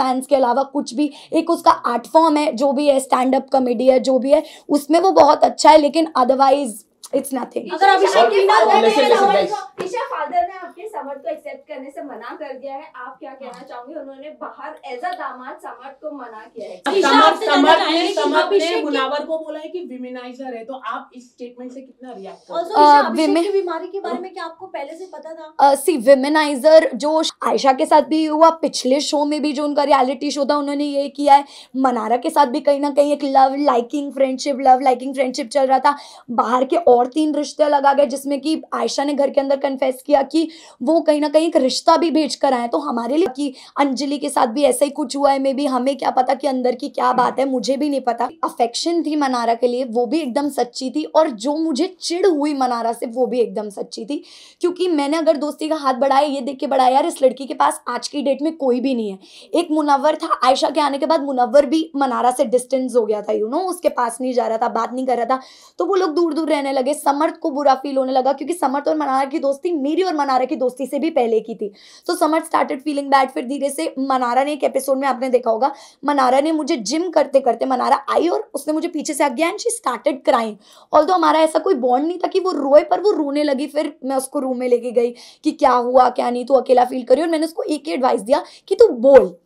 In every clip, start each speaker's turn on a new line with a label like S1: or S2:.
S1: Fans के अलावा कुछ भी एक उसका आर्ट फॉर्म है जो भी है स्टैंड अप कॉमेडी है जो भी है उसमें वो बहुत अच्छा है लेकिन अदरवाइज इट्स नथिंग अगर अभिषेक के फादर ने समर्थ को एक्सेप्ट करने से मना कर दिया है आप क्या हाँ। कहना चाहोगे उन्होंने बाहर एज अ दामाद समर्थ को मना किया है समर्थ समर्थ ने समर्थ ने मुनावर को बोला है कि विमेनाइजर है तो आप इस स्टेटमेंट से कितना रिएक्ट विमेन की बीमारी के बारे में क्या आपको पहले से पता था सी विमेनाइजर जो आयशा के साथ भी हुआ पिछले शो में भी जो उनका रियलिटी शो था उन्होंने ये किया है मनारा के साथ भी कहीं ना कहीं एक love liking friendship love liking friendship चल रहा था बाहर के और तीन रिश्ते लगा गए जिसमें कि आयशा ने घर के अंदर कन्फेस किया कि वो कहीं ना कहीं एक रिश्ता भी भेज कर आए तो हमारे लिए कि अंजलि के साथ भी ऐसा ही कुछ हुआ है मे भी हमें क्या पता कि अंदर की क्या बात है मुझे भी नहीं पता अफेक्शन थी मनारा के लिए वो भी एकदम सच्ची थी और जो मुझे चिड़ हुई मनारा से वो भी एकदम सच्ची थी क्योंकि मैंने अगर दोस्ती का हाथ बढ़ाया ये देख के बढ़ाया यार इस लड़की के पास आज की डेट में कोई भी नहीं है एक मुनवर था आयशा के आने के बाद मुनवर भी मनारा से डिस्टेंस हो गया था यू नो उसके पास नहीं जा रहा था बात नहीं कर रहा था तो वो लोग दूर दूर रहने लगे समर्थ को बुरा फील होने लगा क्योंकि समर्थ और मनारा की दोस्ती मेरी और मनारा की दोस्ती दोस्ती से भी पहले की थी so Samar started feeling bad फिर धीरे से मनारा ने एक एपिसोड में आपने देखा होगा मनारा ने मुझे जिम करते करते मनारा आई और उसने मुझे पीछे से आ गया and she started crying all तो हमारा ऐसा कोई बॉन्ड नहीं था कि वो रोए पर वो रोने लगी फिर मैं उसको रूम में लेके गई कि क्या हुआ क्या नहीं तू अकेला फील करी और मैंने उसको एक ही एडवाइस दिया कि तू बोल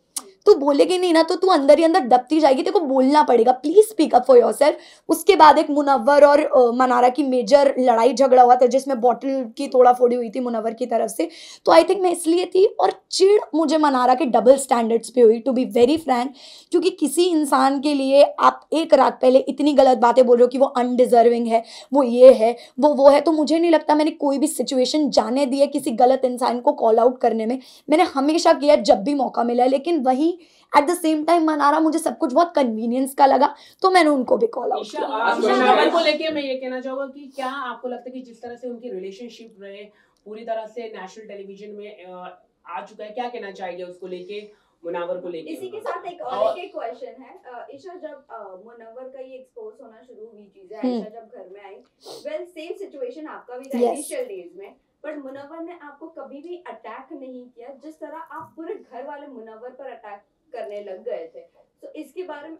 S1: तू बोलेगी नहीं ना तो तू अंदर ही अंदर दबती जाएगी तेरे को बोलना पड़ेगा please speak up for yourself उसके बाद एक मुनवर और मनारा की मेजर लड़ाई झगड़ा हुआ था जिसमें बॉटल की थोड़ा फोड़ी हुई थी मुनवर की तरफ से तो आई थिंक मैं इसलिए थी और चिड़ मुझे मनारा के डबल स्टैंडर्ड्स पे हुई टू बी वेरी फ्रैंक क्योंकि किसी इंसान के लिए आप एक रात पहले इतनी गलत बातें बोल रहे हो कि वो अनडिजर्विंग है वो ये है वो वो है तो मुझे नहीं लगता मैंने कोई भी सिचुएशन जाने दी है किसी गलत इंसान को कॉल आउट करने में मैंने हमेशा किया जब भी मौका मिला लेकिन वहीं थी at the same time Mannara मुझे सब कुछ बहुत कन्वीनियंस का लगा तो मैंने उनको भी कॉल आउट किया को लेके मैं ये कहना चाहूंगा कि क्या आपको लगता है कि जिस तरह से उनकी रिलेशनशिप रहे पूरी तरह से नेशनल टेलीविजन में आ चुका है क्या कहना चाहिए उसको लेके मुनावर को लेके इसी के साथ एक और एक क्वेश्चन है ईशा जब मुनावर का ये एक्सपोज होना शुरू हुई चीजें हम्म। ईशा जब घर में आई वेल सेम सिचुएशन आपका भी था इनिशियल डेज में बट मुनवर ने आपको कभी भी अटैक नहीं किया जिस तरह आप पूरे घर वाले मुनवर पर अटैक करने लग गए थे तो इसके बारे में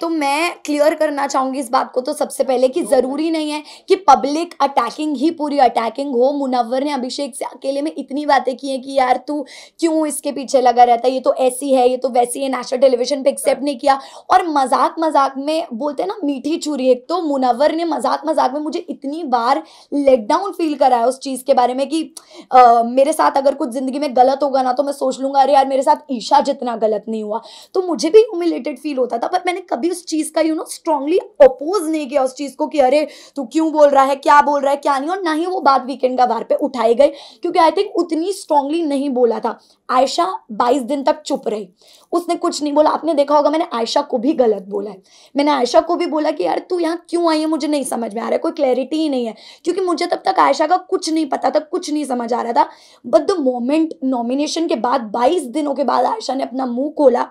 S1: तो मैं क्लियर करना चाहूँगी इस बात को तो सबसे पहले कि ज़रूरी नहीं है कि पब्लिक अटैकिंग ही पूरी अटैकिंग हो मुनव्वर ने अभिषेक से अकेले में इतनी बातें की हैं कि यार तू क्यों इसके पीछे लगा रहता है ये तो ऐसी है ये तो वैसी है नेशनल टेलीविजन पे एक्सेप्ट नहीं किया और मजाक मजाक में बोलते हैं ना मीठी चूरी एक तो मुनवर ने मजाक मजाक में मुझे इतनी बार लेट डाउन फील कराया उस चीज़ के बारे में कि मेरे साथ अगर कुछ ज़िंदगी में गलत होगा ना तो मैं सोच लूंगा अरे यार मेरे साथ ईशा जितना गलत नहीं हुआ तो मुझे भी ह्यूमिलेटेड फील होता था पर मैंने कभी उस चीज़ का यू नो स्ट्रांगली अपोज नहीं किया उस चीज़ को कि अरे तू क्यों बोल रहा है क्या बोल रहा है क्या नहीं और ना ही वो बात वीकेंड का बार पे उठाई गई क्योंकि आई थिंक उतनी स्ट्रांगली नहीं बोला था आयशा बाईस दिन तक चुप रही उसने कुछ नहीं बोला आपने देखा होगा मैंने आयशा को भी गलत बोला है मैंने आयशा को भी बोला कि यार तू यहाँ क्यों आई है मुझे नहीं समझ में आ रहा है कोई क्लैरिटी ही नहीं है क्योंकि मुझे तब तक आयशा का कुछ नहीं पता था कुछ नहीं समझ आ रहा था बट द मोमेंट नॉमिनेशन के बाद बाईस दिनों के बाद आयशा ने अपना मुंह खोला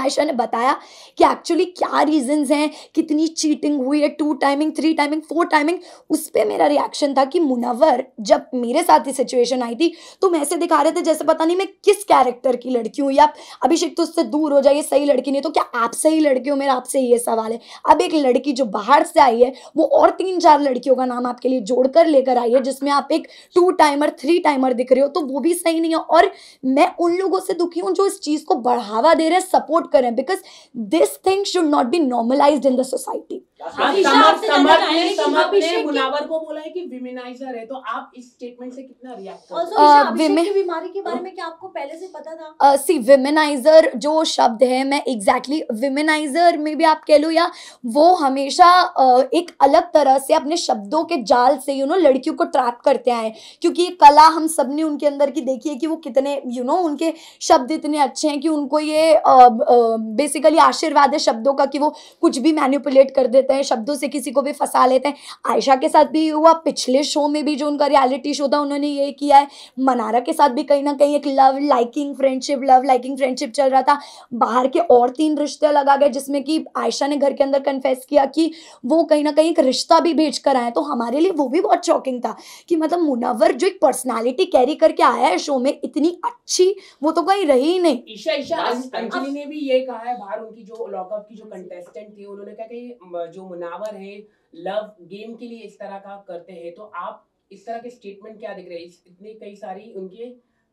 S1: आयशा ने बताया कि एक्चुअली क्या रीजंस हैं कितनी चीटिंग हुई है two timing three timing four timing उस पर मेरा रिएक्शन था कि मुनावर जब मेरे साथ ये सिचुएशन आई थी तो मैं ऐसे दिखा रहे थे जैसे पता नहीं मैं किस कैरेक्टर की लड़की हूँ या अभिषेक तो उससे दूर हो जाइए सही लड़की नहीं तो क्या आप सही लड़की हो मेरा आपसे ये सवाल है अब एक लड़की जो बाहर से आई है वो और तीन चार लड़कियों का नाम आपके लिए जोड़कर लेकर आई है जिसमें आप एक टू टाइमर थ्री टाइमर दिख रहे हो तो वो भी सही नहीं है और मैं उन लोगों से दुखी हूँ जो इस चीज़ को बढ़ावा दे रहे हैं सपोर्ट सपोर्ट करें because this thing should not be normalise in the society जो शब्द है मैं एग्जैक्टली विमेनाइजर में भी आप कह लो या वो हमेशा एक अलग तरह से अपने शब्दों के जाल से यू नो लड़कियों को ट्रैप करते आए क्योंकि ये कला हम सबने उनके अंदर की देखी है कि वो कितने यू नो उनके शब्द इतने अच्छे हैं कि उनको ये बेसिकली आशीर्वाद है शब्दों का कि वो कुछ भी मैनिपुलेट कर देते हैं शब्दों से किसी को भी फंसा लेते हैं आयशा के साथ भी हुआ पिछले शो में भी जो उनका रियलिटी शो था उन्होंने ये किया है मनारा के साथ भी कहीं ना कहीं एक love liking friendship love liking friendship चल रहा था बाहर के और तीन रिश्ते लगा गए जिसमें कि आयशा ने घर के अंदर कन्फेस किया कि वो कहीं ना कहीं एक रिश्ता भी भेज कर आए तो हमारे लिए वो भी बहुत शॉकिंग था कि मतलब मुनावर जो एक पर्सनैलिटी कैरी करके आया है शो में इतनी अच्छी वो तो कहीं रही ही नहीं ईशा ईशा अंजलि ने भी भी ये कहा है बाहर उनकी जो लॉकअप की जो कंटेस्टेंट थी उन्होंने कहा कि जो मुनावर है लव गेम के लिए इस तरह का करते हैं तो आप इस तरह के स्टेटमेंट क्या दिख रहे हैं इतनी कई सारी उनकी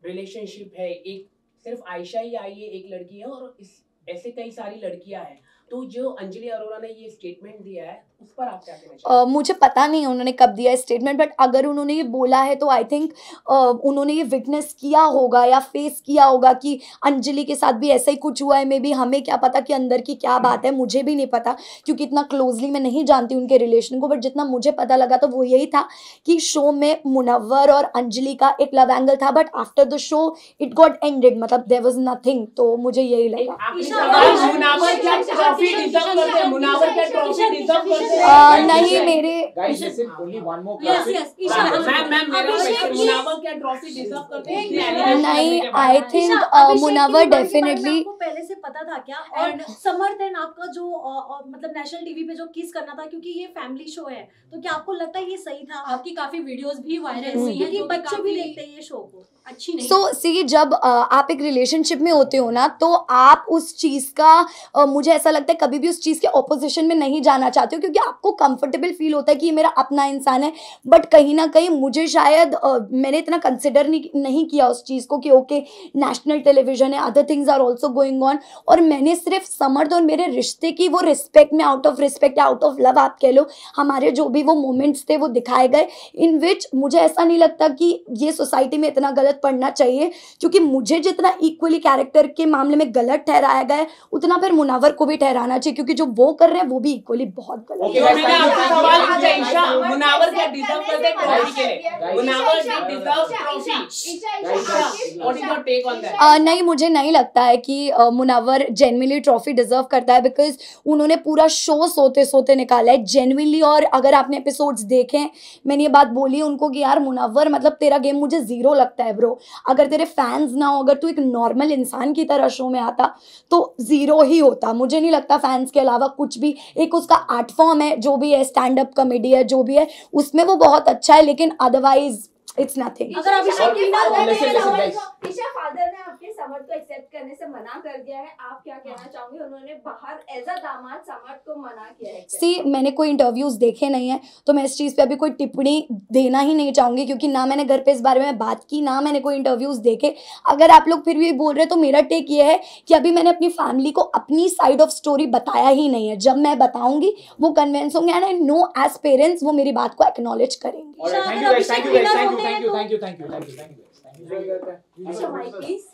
S1: रिलेशनशिप है एक सिर्फ आयशा ही आई है एक लड़की है और इस ऐसे कई सारी लड़कियां हैं तो जो अंजलि अरोरा ने ये स्टेटमेंट दिया है उस पर आप क्या कहना uh, मुझे पता नहीं उन्होंने कब दिया स्टेटमेंट बट अगर उन्होंने ये बोला है तो आई थिंक uh, उन्होंने ये विटनेस किया होगा या फेस किया होगा कि अंजलि के साथ भी ऐसा ही कुछ हुआ है मे बी हमें क्या पता कि अंदर की क्या बात है मुझे भी नहीं पता क्योंकि इतना क्लोजली मैं नहीं जानती उनके रिलेशन को बट जितना मुझे पता लगा तो वो यही था कि शो में मुनवर और अंजलि का एक लव एंगल था but after the show it got ended मतलब देर वॉज नथिंग तो मुझे यही लगा ट्रॉफी डिजर्व करते हैं मुनावर क्या ट्रॉफी डिजर्व करते हैं uh, नहीं मेरे guys only one more class ma'am ma'am Munawar क्या ट्रॉफी डिजर्व करते हैं नहीं I think uh, Munawar definitely पहले से पता था क्या और समर तेन आपका जो मतलब नेशनल टीवी पे जो किस करना था क्योंकि ये फैमिली शो है तो क्या आपको लगता है ये सही था आपकी काफी वीडियोस भी वायरल हुई हैं कि बच्चे भी देखते हैं ये शो को सो सी so, जब आ, आप एक रिलेशनशिप में होते हो ना तो आप उस चीज का आ, मुझे ऐसा लगता करते है कभी भी उस चीज़ के ऑपोजिशन में नहीं जाना चाहते हो क्योंकि आपको कंफर्टेबल फील होता है कि ये मेरा अपना इंसान है बट कहीं ना कहीं मुझे शायद uh, मैंने इतना कंसिडर नहीं, नहीं किया उस चीज़ को कि ओके नेशनल टेलीविजन है other things are also going on और मैंने सिर्फ समर्थ और मेरे रिश्ते की वो रिस्पेक्ट में आउट ऑफ रिस्पेक्ट या आउट ऑफ लव आप कह लो हमारे जो भी वो मोमेंट्स थे वो दिखाए गए इन विच मुझे ऐसा नहीं लगता कि ये सोसाइटी में इतना गलत पढ़ना चाहिए क्योंकि मुझे जितना इक्वली कैरेक्टर के मामले में गलत ठहराया गया है उतना फिर मुनावर को भी ठहरा ठहराना चाहिए क्योंकि जो वो कर रहे हैं वो भी इक्वली बहुत गलत है नहीं मुझे नहीं लगता है कि मुनावर जेनविनली ट्रॉफी डिजर्व करता है बिकॉज उन्होंने पूरा शो सोते सोते निकाला है जेनविनली और अगर आपने एपिसोड्स देखे मैंने ये बात बोली उनको कि यार मुनावर मतलब तेरा गेम मुझे ज़ीरो लगता है ब्रो अगर तेरे फैंस ना हो अगर तू एक नॉर्मल इंसान की तरह शो में आता तो ज़ीरो ही होता मुझे नहीं लगता सकता फैंस के अलावा कुछ भी एक उसका आर्ट फॉर्म है जो भी है स्टैंड अप कॉमेडी है जो भी है उसमें वो बहुत अच्छा है लेकिन अदरवाइज इट्स नथिंग अगर अभिषेक फादर ने आपके समर्थ को एक्सेप्ट करने से मना कर दिया है आप क्या कहना हाँ। चाहोगे उन्होंने बाहर एज अ दामाद समर्थ को मना किया है सी मैंने कोई इंटरव्यूज देखे नहीं है तो मैं इस चीज़ पे अभी कोई टिप्पणी देना ही नहीं चाहूंगी क्योंकि ना मैंने घर पे इस बारे में बात की ना मैंने कोई इंटरव्यूज़ देखे अगर आप लोग फिर भी बोल रहे तो मेरा टेक ये है कि अभी मैंने अपनी फैमिली को अपनी साइड ऑफ स्टोरी बताया ही नहीं है जब मैं बताऊंगी वो कन्वेंस होंगे एंड नो एज पेरेंट्स वो मेरी बात को एक्नोलेज करेंगे अच्छा माइक प्लीज